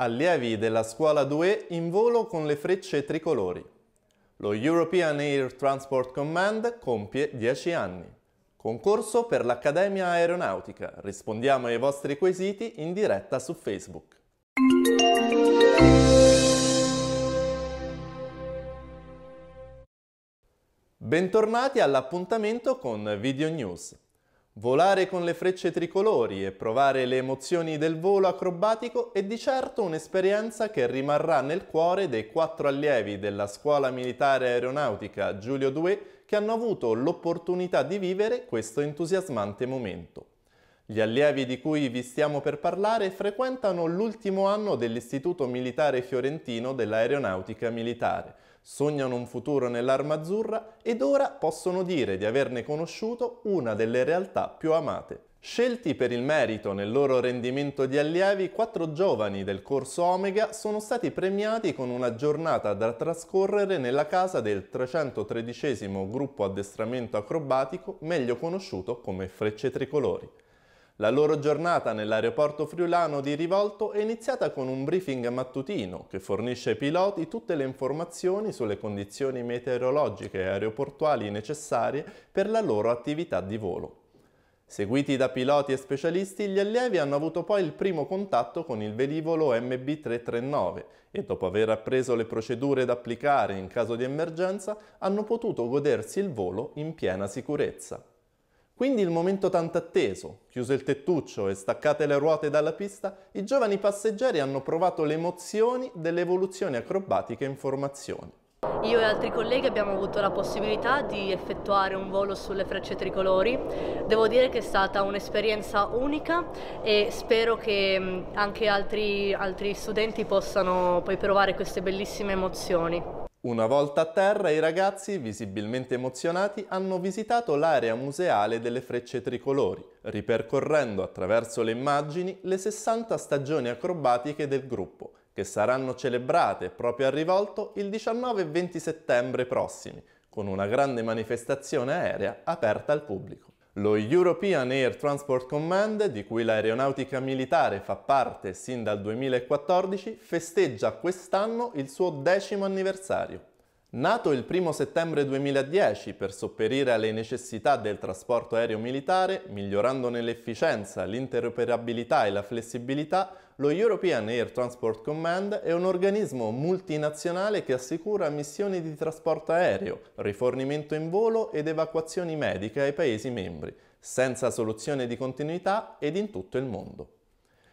allievi della scuola 2 in volo con le frecce tricolori. Lo European Air Transport Command compie 10 anni. Concorso per l'Accademia Aeronautica. Rispondiamo ai vostri quesiti in diretta su Facebook. Bentornati all'appuntamento con Video News. Volare con le frecce tricolori e provare le emozioni del volo acrobatico è di certo un'esperienza che rimarrà nel cuore dei quattro allievi della Scuola Militare Aeronautica Giulio Due che hanno avuto l'opportunità di vivere questo entusiasmante momento. Gli allievi di cui vi stiamo per parlare frequentano l'ultimo anno dell'Istituto Militare Fiorentino dell'Aeronautica Militare, sognano un futuro nell'arma azzurra ed ora possono dire di averne conosciuto una delle realtà più amate. Scelti per il merito nel loro rendimento di allievi, quattro giovani del corso Omega sono stati premiati con una giornata da trascorrere nella casa del 313 gruppo addestramento acrobatico, meglio conosciuto come Frecce Tricolori. La loro giornata nell'aeroporto friulano di Rivolto è iniziata con un briefing mattutino che fornisce ai piloti tutte le informazioni sulle condizioni meteorologiche e aeroportuali necessarie per la loro attività di volo. Seguiti da piloti e specialisti, gli allievi hanno avuto poi il primo contatto con il velivolo MB339 e dopo aver appreso le procedure da applicare in caso di emergenza hanno potuto godersi il volo in piena sicurezza. Quindi il momento tanto atteso, chiuso il tettuccio e staccate le ruote dalla pista, i giovani passeggeri hanno provato le emozioni delle evoluzioni acrobatiche in formazione. Io e altri colleghi abbiamo avuto la possibilità di effettuare un volo sulle frecce tricolori. Devo dire che è stata un'esperienza unica e spero che mm, anche altri, altri studenti possano poi provare queste bellissime emozioni. Una volta a terra i ragazzi, visibilmente emozionati, hanno visitato l'area museale delle frecce tricolori, ripercorrendo attraverso le immagini le 60 stagioni acrobatiche del gruppo, che saranno celebrate proprio a Rivolto il 19 e 20 settembre prossimi, con una grande manifestazione aerea aperta al pubblico. Lo European Air Transport Command, di cui l'aeronautica militare fa parte sin dal 2014, festeggia quest'anno il suo decimo anniversario. Nato il 1 settembre 2010 per sopperire alle necessità del trasporto aereo militare, migliorandone l'efficienza, l'interoperabilità e la flessibilità, lo European Air Transport Command è un organismo multinazionale che assicura missioni di trasporto aereo, rifornimento in volo ed evacuazioni mediche ai Paesi membri, senza soluzione di continuità ed in tutto il mondo.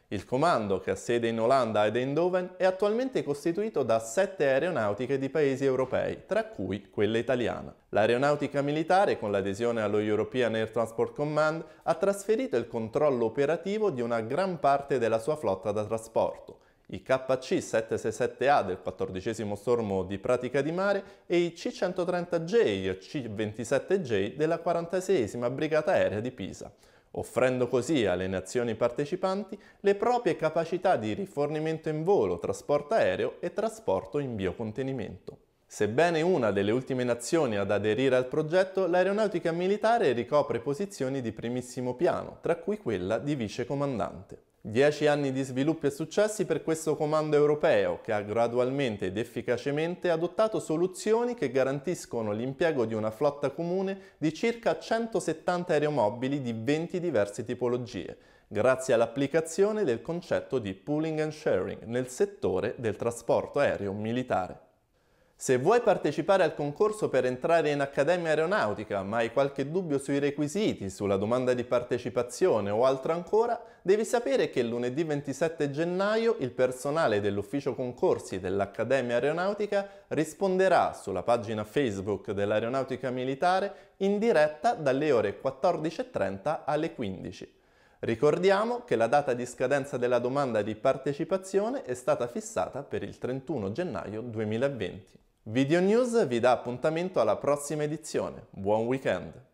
Il comando, che ha sede in Olanda ed Eindhoven, è attualmente costituito da sette aeronautiche di paesi europei, tra cui quella italiana. L'aeronautica militare, con l'adesione allo European Air Transport Command, ha trasferito il controllo operativo di una gran parte della sua flotta da trasporto i KC-767A del 14 stormo di Pratica di Mare e i C-130J e C-27J della 46 Brigata Aerea di Pisa offrendo così alle nazioni partecipanti le proprie capacità di rifornimento in volo, trasporto aereo e trasporto in biocontenimento. Sebbene una delle ultime nazioni ad aderire al progetto, l'aeronautica militare ricopre posizioni di primissimo piano, tra cui quella di vicecomandante. Dieci anni di sviluppi e successi per questo comando europeo che ha gradualmente ed efficacemente adottato soluzioni che garantiscono l'impiego di una flotta comune di circa 170 aeromobili di 20 diverse tipologie, grazie all'applicazione del concetto di pooling and sharing nel settore del trasporto aereo militare. Se vuoi partecipare al concorso per entrare in Accademia Aeronautica, ma hai qualche dubbio sui requisiti, sulla domanda di partecipazione o altro ancora, devi sapere che lunedì 27 gennaio il personale dell'ufficio concorsi dell'Accademia Aeronautica risponderà sulla pagina Facebook dell'Aeronautica Militare in diretta dalle ore 14.30 alle 15. Ricordiamo che la data di scadenza della domanda di partecipazione è stata fissata per il 31 gennaio 2020. Video News vi dà appuntamento alla prossima edizione. Buon weekend!